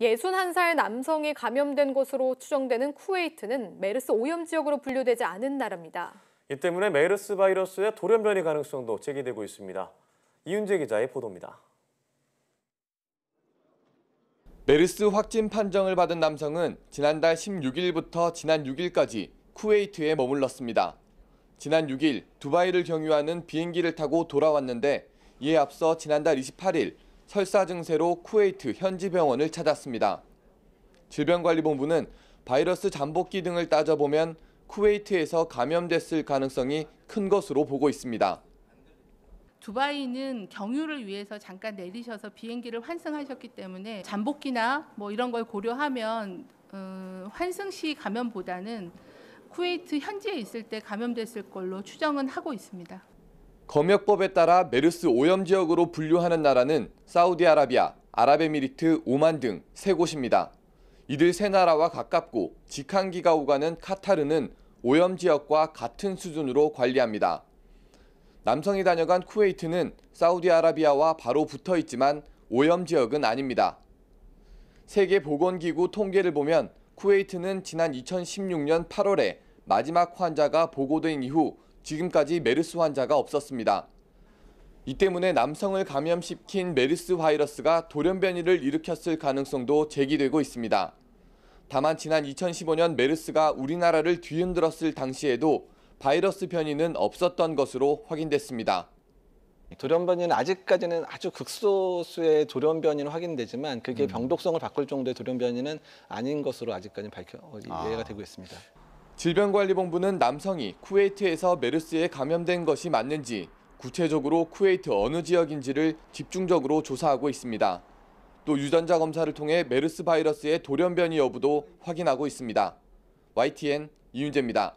61살 남성이 감염된 것으로 추정되는 쿠웨이트는 메르스 오염 지역으로 분류되지 않은 나라입니다. 이 때문에 메르스 바이러스의 돌연 변이 가능성도 제기되고 있습니다. 이윤재 기자의 보도입니다. 메르스 확진 판정을 받은 남성은 지난달 16일부터 지난 6일까지 쿠웨이트에 머물렀습니다. 지난 6일 두바이를 경유하는 비행기를 타고 돌아왔는데 이에 앞서 지난달 28일 설사 증세로 쿠웨이트 현지 병원을 찾았습니다. 질병관리본부는 바이러스 잠복기 등을 따져보면 쿠웨이트에서 감염됐을 가능성이 큰 것으로 보고 있습니다. 두바이는 경유를 위해서 잠깐 내리셔서 비행기를 환승하셨기 때문에 잠복기나 뭐 이런 걸 고려하면 어, 환승 시 감염보다는 쿠웨이트 현지에 있을 때 감염됐을 걸로 추정은 하고 있습니다. 검역법에 따라 메르스 오염 지역으로 분류하는 나라는 사우디아라비아, 아랍에미리트, 오만 등 세 곳입니다. 이들 세 나라와 가깝고 직항기가 오가는 카타르는 오염 지역과 같은 수준으로 관리합니다. 남성이 다녀간 쿠웨이트는 사우디아라비아와 바로 붙어 있지만 오염 지역은 아닙니다. 세계보건기구 통계를 보면 쿠웨이트는 지난 2016년 8월에 마지막 환자가 보고된 이후 지금까지 메르스 환자가 없었습니다. 이 때문에 남성을 감염시킨 메르스 바이러스가 돌연변이를 일으켰을 가능성도 제기되고 있습니다. 다만 지난 2015년 메르스가 우리나라를 뒤흔들었을 당시에도 바이러스 변이는 없었던 것으로 확인됐습니다. 돌연변이는 아직까지는 아주 극소수의 돌연변이는 확인되지만 그게 음. 병독성을 바꿀 정도의 돌연변이는 아닌 것으로 아직까지 밝혀 어, 이해가 아. 되고 있습니다. 질병관리본부는 남성이 쿠웨이트에서 메르스에 감염된 것이 맞는지 구체적으로 쿠웨이트 어느 지역인지를 집중적으로 조사하고 있습니다. 또 유전자 검사를 통해 메르스 바이러스의 돌연 변이 여부도 확인하고 있습니다. YTN 이윤재입니다.